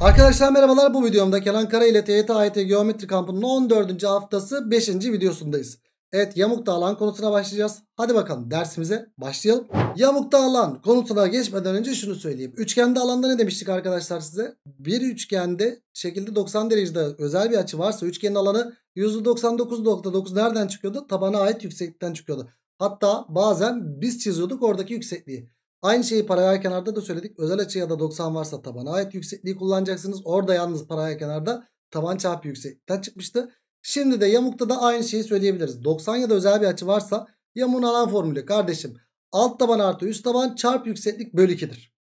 Arkadaşlar merhabalar bu videomda Kenan Kara ile TYT AYT Geometri Kampı'nın 14. haftası 5. videosundayız. Evet yamukta alan konusuna başlayacağız. Hadi bakalım dersimize başlayalım. Yamukta alan konusuna geçmeden önce şunu söyleyeyim. Üçgende alanda ne demiştik arkadaşlar size? Bir üçgende şekilde 90 derecede özel bir açı varsa üçgenin alanı %99.9 nereden çıkıyordu? Tabana ait yükseklikten çıkıyordu. Hatta bazen biz çiziyorduk oradaki yüksekliği. Aynı şeyi paralel kenarda da söyledik. Özel açı ya da 90 varsa tabana ait yüksekliği kullanacaksınız. Orada yalnız paralel kenarda taban çarpı yüksekten çıkmıştı. Şimdi de yamukta da aynı şeyi söyleyebiliriz. 90 ya da özel bir açı varsa yamuğun alan formülü kardeşim. Alt taban artı üst taban çarpı yükseklik bölü 2'dir.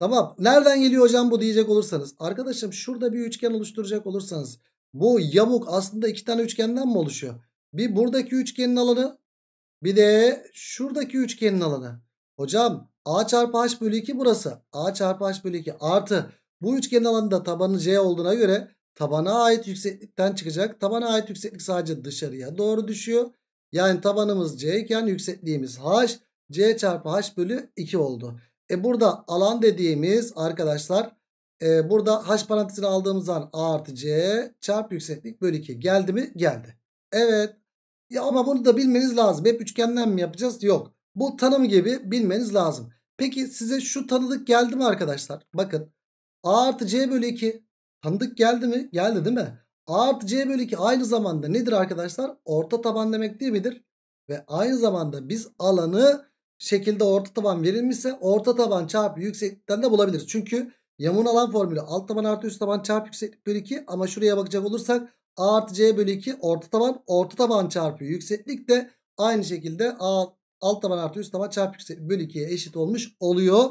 Tamam. Nereden geliyor hocam bu diyecek olursanız. Arkadaşım şurada bir üçgen oluşturacak olursanız. Bu yamuk aslında iki tane üçgenden mi oluşuyor? Bir buradaki üçgenin alanı bir de şuradaki üçgenin alanı. Hocam A çarpı H bölü 2 burası. A çarpı H bölü 2 artı bu üçgenin alanı tabanı C olduğuna göre tabana ait yükseklikten çıkacak. Tabana ait yükseklik sadece dışarıya doğru düşüyor. Yani tabanımız C iken yüksekliğimiz H. C çarpı H bölü 2 oldu. E burada alan dediğimiz arkadaşlar e burada H parantezini aldığımızdan A artı C çarpı yükseklik bölü 2 geldi mi? Geldi. Evet. Ya ama bunu da bilmeniz lazım. Hep üçgenden mi yapacağız? Yok. Bu tanım gibi bilmeniz lazım. Peki size şu tanıdık geldi mi arkadaşlar? Bakın A artı C bölü 2 tanıdık geldi mi? Geldi değil mi? A artı C bölü 2 aynı zamanda nedir arkadaşlar? Orta taban demek değil midir? Ve aynı zamanda biz alanı şekilde orta taban verilmişse orta taban çarpı yükseklikten de bulabiliriz. Çünkü yamun alan formülü alt taban artı üst taban çarpı yükseklik bölü 2 ama şuraya bakacak olursak A artı C bölü 2 orta taban orta taban çarpı yükseklik de aynı şekilde A alt taban artı üst taban çarpı yükseklik bölü 2'ye eşit olmuş oluyor.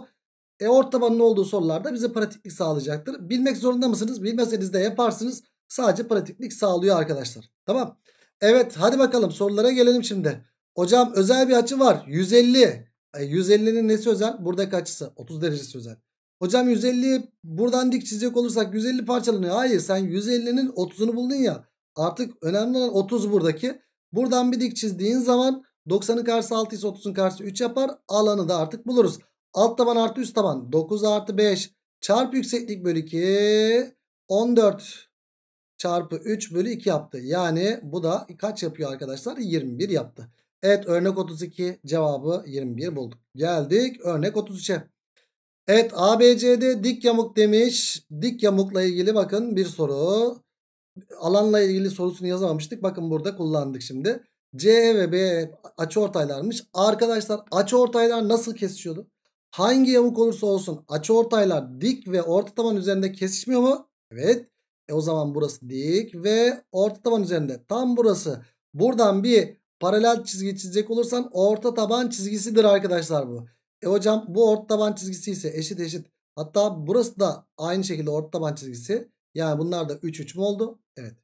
E ort tabanın olduğu sorularda bize pratiklik sağlayacaktır. Bilmek zorunda mısınız? Bilmezseniz de yaparsınız. Sadece pratiklik sağlıyor arkadaşlar. Tamam. Evet hadi bakalım sorulara gelelim şimdi. Hocam özel bir açı var. 150. 150'nin e, nesi özel? Buradaki açısı. 30 derecesi özel. Hocam 150 buradan dik çizecek olursak 150 parçalanıyor. Hayır sen 150'nin 30'unu buldun ya. Artık önemli olan 30 buradaki. Buradan bir dik çizdiğin zaman 90'ın karşısı 6 ise 30'un karşısı 3 yapar. Alanı da artık buluruz. Alt taban artı üst taban 9 artı 5 çarpı yükseklik bölü 2 14 çarpı 3 bölü 2 yaptı. Yani bu da kaç yapıyor arkadaşlar? 21 yaptı. Evet örnek 32 cevabı 21 bulduk. Geldik örnek 33'e. Evet ABCD dik yamuk demiş. Dik yamukla ilgili bakın bir soru. Alanla ilgili sorusunu yazamamıştık. Bakın burada kullandık şimdi. C ve B açıortaylarmış Arkadaşlar açıortaylar nasıl kesişiyordu? Hangi yamuk olursa olsun açıortaylar dik ve orta taban üzerinde kesişmiyor mu? Evet. E o zaman burası dik ve orta taban üzerinde. Tam burası. Buradan bir paralel çizgi çizecek olursan orta taban çizgisidir arkadaşlar bu. E hocam bu orta taban çizgisi ise eşit eşit. Hatta burası da aynı şekilde orta taban çizgisi. Yani bunlar da 3 3 mü oldu? Evet.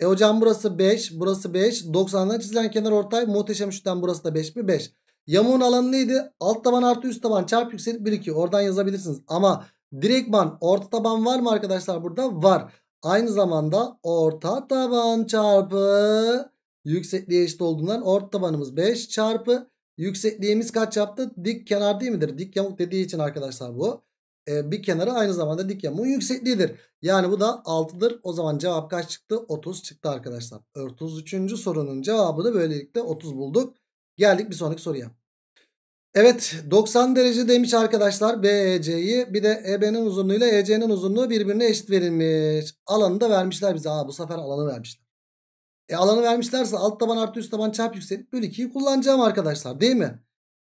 E hocam burası 5. Burası 5. 90'dan çizilen kenar ortay. Muhteşem şuradan burası da 5 mi? 5. Yamuğun alanı neydi? Alt taban artı üst taban çarpı yükseklik 1 2. Oradan yazabilirsiniz. Ama direktman orta taban var mı arkadaşlar burada? Var. Aynı zamanda orta taban çarpı yüksekliğe eşit olduğundan orta tabanımız 5 çarpı yüksekliğimiz kaç yaptı? Dik kenar değil midir? Dik yamuk dediği için arkadaşlar bu e, bir kenarı aynı zamanda dik yamuğun yüksekliğidir. Yani bu da 6'dır. O zaman cevap kaç çıktı? 30 çıktı arkadaşlar. 33. sorunun cevabını böylelikle 30 bulduk. Geldik bir sonraki soruya. Evet 90 derece demiş arkadaşlar BEC'yi. Bir de EB'nin uzunluğuyla EC'nin uzunluğu birbirine eşit verilmiş. Alanı da vermişler bize. Aa, bu sefer alanı vermişler. E alanı vermişlerse alt taban artı üst taban çarp yükseklik bölü 2'yi kullanacağım arkadaşlar değil mi?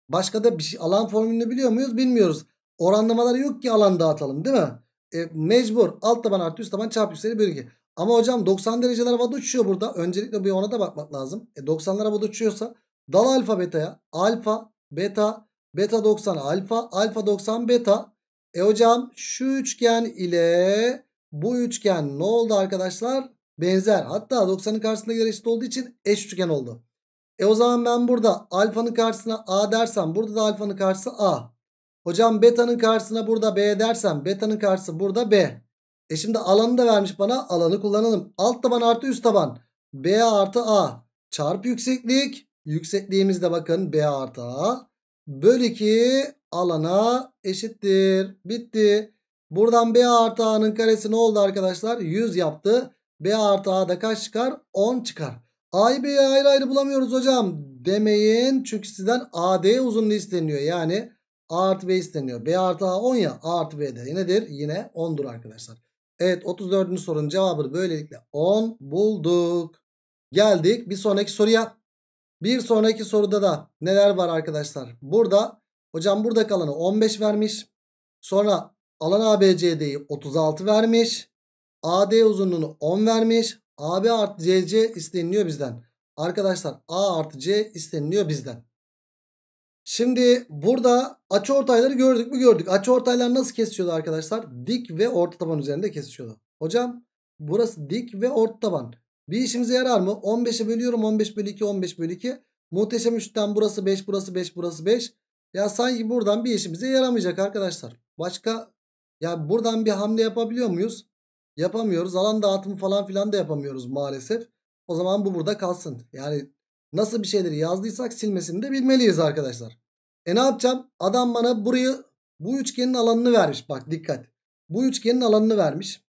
Başka da bir şey, alan formülünü biliyor muyuz? Bilmiyoruz. Oranlamaları yok ki alan dağıtalım değil mi? E, mecbur. Alt taban artı üst taban çarpı yükseği bölü 2. Ama hocam 90 dereceler havada uçuyor burada. Öncelikle bir ona da bakmak lazım. E, 90'lar havada uçuyorsa dal alfa beta'ya. Alfa, beta, beta 90 alfa, alfa 90 beta. E hocam şu üçgen ile bu üçgen ne oldu arkadaşlar? Benzer. Hatta 90'ın karşısındakiler eşit olduğu için eş üçgen oldu. E o zaman ben burada alfanın karşısına A dersem burada da alfanın karşısı A. Hocam beta'nın karşısına burada B dersem beta'nın karşısı burada B. E şimdi alanı da vermiş bana. Alanı kullanalım. Alt taban artı üst taban. B artı A çarp yükseklik. Yüksekliğimiz de bakın B artı A. böl 2 alana eşittir. Bitti. Buradan B artı A'nın karesi ne oldu arkadaşlar? 100 yaptı. B artı A'da kaç çıkar? 10 çıkar. A'yı B'yi ayrı ayrı bulamıyoruz hocam. Demeyin. Çünkü sizden AD uzunluğu isteniyor. Yani A artı B isteniyor. B artı A 10 ya. A artı B de nedir? Yine 10'dur arkadaşlar. Evet 34. sorunun cevabını böylelikle 10 bulduk. Geldik bir sonraki soruya. Bir sonraki soruda da neler var arkadaşlar? Burada hocam burada kalanı 15 vermiş. Sonra alan ABCD'yi 36 vermiş. AD uzunluğunu 10 vermiş. AB artı CC isteniliyor bizden. Arkadaşlar A artı C isteniliyor bizden. Şimdi burada açı ortayları gördük mü gördük. Açı ortaylar nasıl kesiyordu arkadaşlar? Dik ve orta taban üzerinde kesiyordu. Hocam burası dik ve orta taban. Bir işimize yarar mı? 15'e bölüyorum 15 bölü 2 15 bölü 2. Muhteşem 3'ten burası 5 burası 5 burası 5. Ya sanki buradan bir işimize yaramayacak arkadaşlar. Başka ya buradan bir hamle yapabiliyor muyuz? Yapamıyoruz. Alan dağıtımı falan filan da yapamıyoruz maalesef. O zaman bu burada kalsın. Yani Nasıl bir şeyleri yazdıysak silmesini de bilmeliyiz arkadaşlar. E ne yapacağım? Adam bana burayı bu üçgenin alanını vermiş. Bak dikkat. Bu üçgenin alanını vermiş.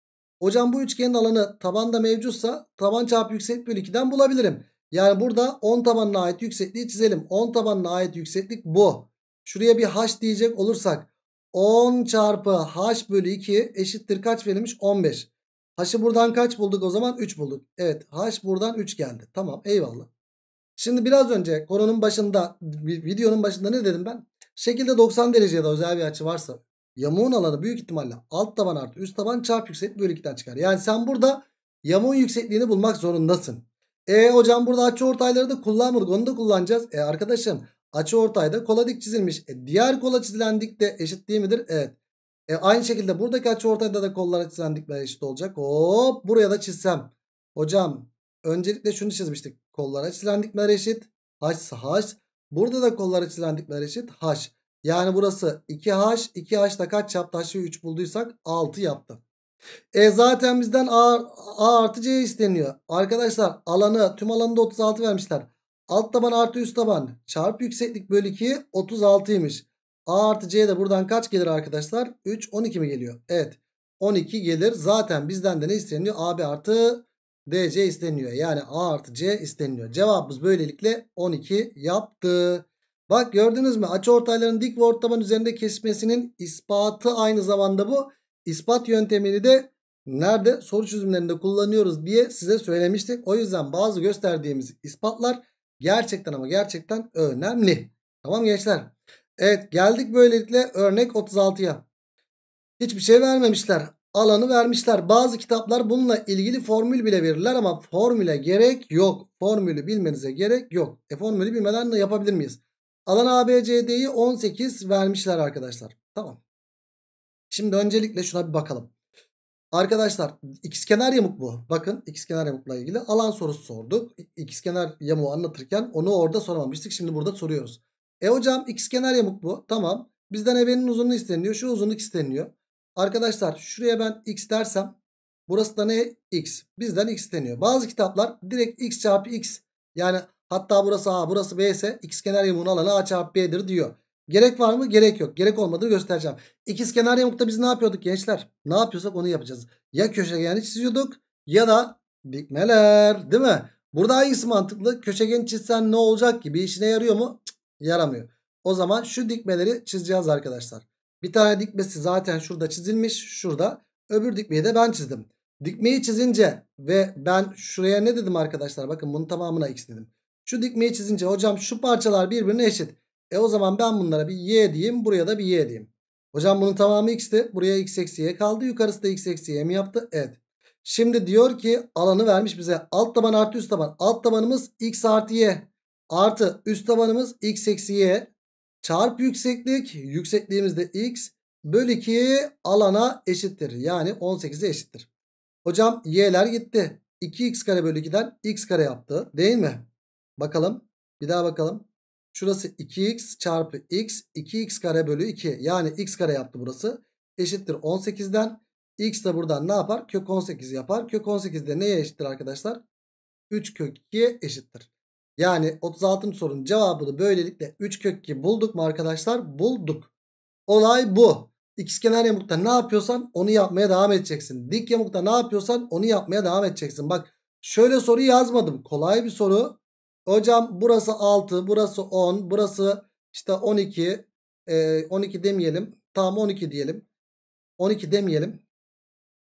Hocam bu üçgenin alanı tabanda mevcutsa taban çarpı yükseklik bölü 2'den bulabilirim. Yani burada 10 tabanına ait yüksekliği çizelim. 10 tabanına ait yükseklik bu. Şuraya bir h diyecek olursak 10 çarpı h bölü 2 eşittir kaç verilmiş? 15. H'ı buradan kaç bulduk o zaman? 3 bulduk. Evet h buradan 3 geldi. Tamam eyvallah. Şimdi biraz önce konunun başında videonun başında ne dedim ben? Şekilde 90 dereceye de özel bir açı varsa yamuğun alanı büyük ihtimalle alt taban artı üst taban çarp yükseklik bölü 2'den çıkar. Yani sen burada yamuğun yüksekliğini bulmak zorundasın. E hocam burada açı ortayları da kullanmadık onu da kullanacağız. E arkadaşım açı ortayda kola dik çizilmiş. E, diğer kola çizilen dik eşit değil midir? Evet. E, aynı şekilde buradaki açı ortayda da kollar çizilen dikler eşit olacak. Hop buraya da çizsem. Hocam öncelikle şunu çizmiştik. Kollar açılan dikmeler eşit. H ise H. Burada da kollar açılan dikmeler eşit. H. Yani burası 2H. 2H da kaç yaptı? H'ı 3 bulduysak 6 yaptı. E zaten bizden A, A artı C isteniyor. Arkadaşlar alanı tüm alanında 36 vermişler. Alt taban artı üst taban çarp yükseklik bölü 2 36'ymış. A artı C de buradan kaç gelir arkadaşlar? 3 12 mi geliyor? Evet 12 gelir. Zaten bizden de ne isteniyor? AB artı DC isteniyor. Yani A artı C isteniyor. Cevabımız böylelikle 12 yaptı. Bak gördünüz mü? Açı ortayların dik ve ortamın üzerinde kesmesinin ispatı aynı zamanda bu. İspat yöntemini de nerede soru çözümlerinde kullanıyoruz diye size söylemiştik. O yüzden bazı gösterdiğimiz ispatlar gerçekten ama gerçekten önemli. Tamam gençler. Evet geldik böylelikle örnek 36'ya. Hiçbir şey vermemişler alanı vermişler. Bazı kitaplar bununla ilgili formül bile verirler ama formüle gerek yok. Formülü bilmenize gerek yok. E formülü bilmeden ne yapabilir miyiz? Alan ABCD'yi 18 vermişler arkadaşlar. Tamam. Şimdi öncelikle şuna bir bakalım. Arkadaşlar ikizkenar yamuk bu. Bakın ikizkenar yamukla ilgili alan sorusu sorduk. İkizkenar yamuğu anlatırken onu orada soramamıştık. Şimdi burada soruyoruz. E hocam ikizkenar yamuk bu. Tamam. Bizden ebenin uzunluğu isteniliyor. Şu uzunluk isteniliyor. Arkadaşlar şuraya ben x dersem burası da ne? x. Bizden x deniyor. Bazı kitaplar direkt x çarpı x yani hatta burası a burası b ise x kenar yamuğunun alanı a çarpı b'dir diyor. Gerek var mı? Gerek yok. Gerek olmadığını göstereceğim. İkiz kenar yamukta biz ne yapıyorduk gençler? Ne yapıyorsak onu yapacağız. Ya köşegeni çiziyorduk ya da dikmeler değil mi? Burada hangisi mantıklı? Köşegen çizsen ne olacak ki? Bir işine yarıyor mu? Cık, yaramıyor. O zaman şu dikmeleri çizeceğiz arkadaşlar. Bir tane dikmesi zaten şurada çizilmiş. Şurada. Öbür dikmeyi de ben çizdim. Dikmeyi çizince ve ben şuraya ne dedim arkadaşlar? Bakın bunun tamamına x dedim. Şu dikmeyi çizince hocam şu parçalar birbirine eşit. E o zaman ben bunlara bir y diyeyim. Buraya da bir y diyeyim. Hocam bunun tamamı x'ti. Buraya x eksi y kaldı. Yukarısı da x eksi y mi yaptı? Evet. Şimdi diyor ki alanı vermiş bize. Alt taban artı üst taban. Alt tabanımız x artı y. Artı üst tabanımız x eksi y. Çarp yükseklik yüksekliğimizde x bölü 2 alana eşittir. Yani 18'e eşittir. Hocam y'ler gitti. 2x kare bölü 2'den x kare yaptı değil mi? Bakalım bir daha bakalım. Şurası 2x çarpı x 2x kare bölü 2 yani x kare yaptı burası. Eşittir 18'den. X de buradan ne yapar? Kök 18 yapar. Kök 18 de neye eşittir arkadaşlar? 3 kök 2'ye eşittir. Yani 36. sorunun cevabını böylelikle 3 kök 2 bulduk mu arkadaşlar? Bulduk. Olay bu. İkizkenar yamukta ne yapıyorsan onu yapmaya devam edeceksin. Dik yamukta ne yapıyorsan onu yapmaya devam edeceksin. Bak şöyle soru yazmadım. Kolay bir soru. Hocam burası 6, burası 10, burası işte 12. E, 12 demeyelim. Tamam 12 diyelim. 12 demeyelim.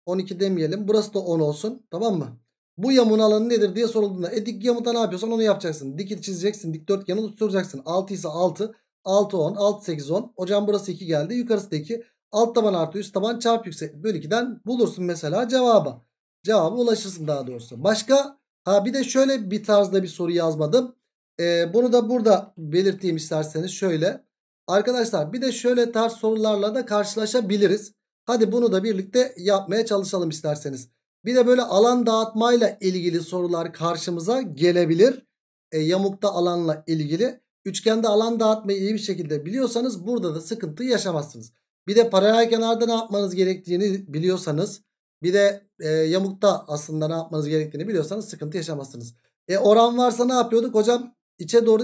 12 demeyelim. Burası da 10 olsun. Tamam mı? Bu yamun alanı nedir diye sorulduğunda e dik yamuda ne yapıyorsan onu yapacaksın. dik çizeceksin. Dikdörtgeni oluşturacaksın. 6 ise 6. 6 10. 6 8 10. Hocam burası 2 geldi. Yukarısı da 2. Alt taban artı üst taban çarp yükseklik bölü 2'den bulursun mesela cevabı. Cevabı ulaşırsın daha doğrusu. Başka? Ha bir de şöyle bir tarzda bir soru yazmadım. Ee, bunu da burada belirteyim isterseniz şöyle. Arkadaşlar bir de şöyle tarz sorularla da karşılaşabiliriz. Hadi bunu da birlikte yapmaya çalışalım isterseniz. Bir de böyle alan dağıtmayla ilgili sorular karşımıza gelebilir. E, yamukta alanla ilgili. Üçgende alan dağıtmayı iyi bir şekilde biliyorsanız burada da sıkıntı yaşamazsınız. Bir de paralel kenarda ne yapmanız gerektiğini biliyorsanız bir de e, yamukta aslında ne yapmanız gerektiğini biliyorsanız sıkıntı yaşamazsınız. E oran varsa ne yapıyorduk hocam? İçe doğru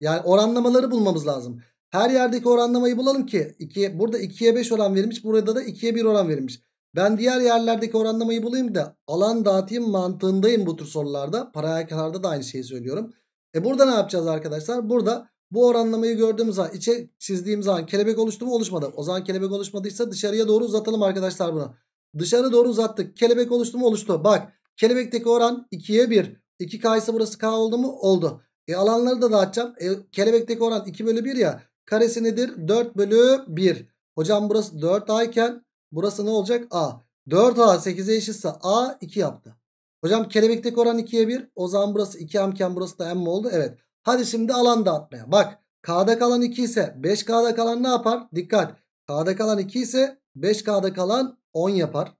yani oranlamaları bulmamız lazım. Her yerdeki oranlamayı bulalım ki iki, burada 2'ye 5 oran verilmiş burada da 2'ye 1 oran verilmiş. Ben diğer yerlerdeki oranlamayı bulayım da alan dağıtayım mantığındayım bu tür sorularda. Paralelkalarda da aynı şeyi söylüyorum. E burada ne yapacağız arkadaşlar? Burada bu oranlamayı gördüğümüz zaman içe çizdiğim zaman kelebek oluştu mu oluşmadı. O zaman kelebek oluşmadıysa dışarıya doğru uzatalım arkadaşlar bunu. Dışarı doğru uzattık. Kelebek oluştu mu oluştu. Bak kelebekteki oran 2'ye 1. 2K ise burası K oldu mu? Oldu. E alanları da dağıtacağım. E, kelebekteki oran 2 bölü 1 ya. Karesi nedir? 4 bölü 1. Hocam burası 4A iken Burası ne olacak? A. 4A 8'e eşitse A 2 yaptı. Hocam kelebekteki oran 2'ye 1. O zaman burası 2M iken burası da M mi oldu? Evet. Hadi şimdi alan dağıtmaya. Bak K'da kalan 2 ise 5K'da kalan ne yapar? Dikkat. K'da kalan 2 ise 5K'da kalan 10 yapar.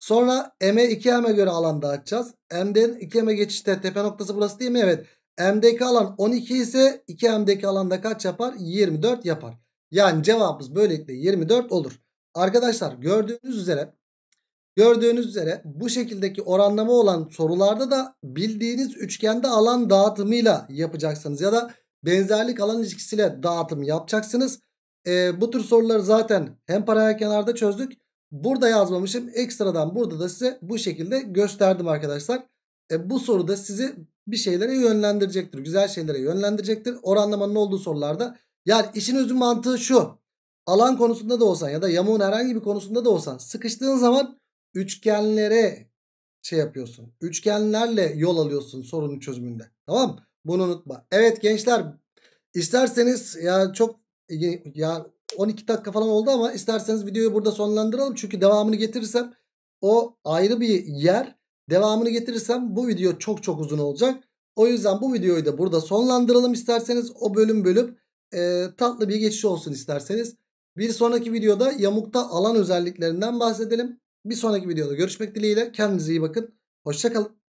Sonra M'e 2M'e göre alan dağıtacağız. M'den 2M'e geçişte tepe noktası burası değil mi? Evet. M'deki alan 12 ise 2M'deki alanda kaç yapar? 24 yapar. Yani cevabımız böylelikle 24 olur. Arkadaşlar gördüğünüz üzere gördüğünüz üzere bu şekildeki oranlama olan sorularda da bildiğiniz üçgende alan dağıtımıyla yapacaksınız ya da benzerlik alan ilişkisiyle dağıtım yapacaksınız. Ee, bu tür soruları zaten hem paralel kenarda çözdük. Burada yazmamışım. Ekstradan burada da size bu şekilde gösterdim arkadaşlar. E, bu soru da sizi bir şeylere yönlendirecektir. Güzel şeylere yönlendirecektir. Oranlamanın olduğu sorularda. Yani işin özü mantığı şu alan konusunda da olsan ya da yamuğun herhangi bir konusunda da olsan sıkıştığın zaman üçgenlere şey yapıyorsun. Üçgenlerle yol alıyorsun sorunun çözümünde. Tamam mı? Bunu unutma. Evet gençler isterseniz ya çok ya 12 dakika falan oldu ama isterseniz videoyu burada sonlandıralım. Çünkü devamını getirirsem o ayrı bir yer. Devamını getirirsem bu video çok çok uzun olacak. O yüzden bu videoyu da burada sonlandıralım isterseniz. O bölüm bölüm e, tatlı bir geçiş olsun isterseniz. Bir sonraki videoda yamukta alan özelliklerinden bahsedelim. Bir sonraki videoda görüşmek dileğiyle. Kendinize iyi bakın. Hoşçakalın.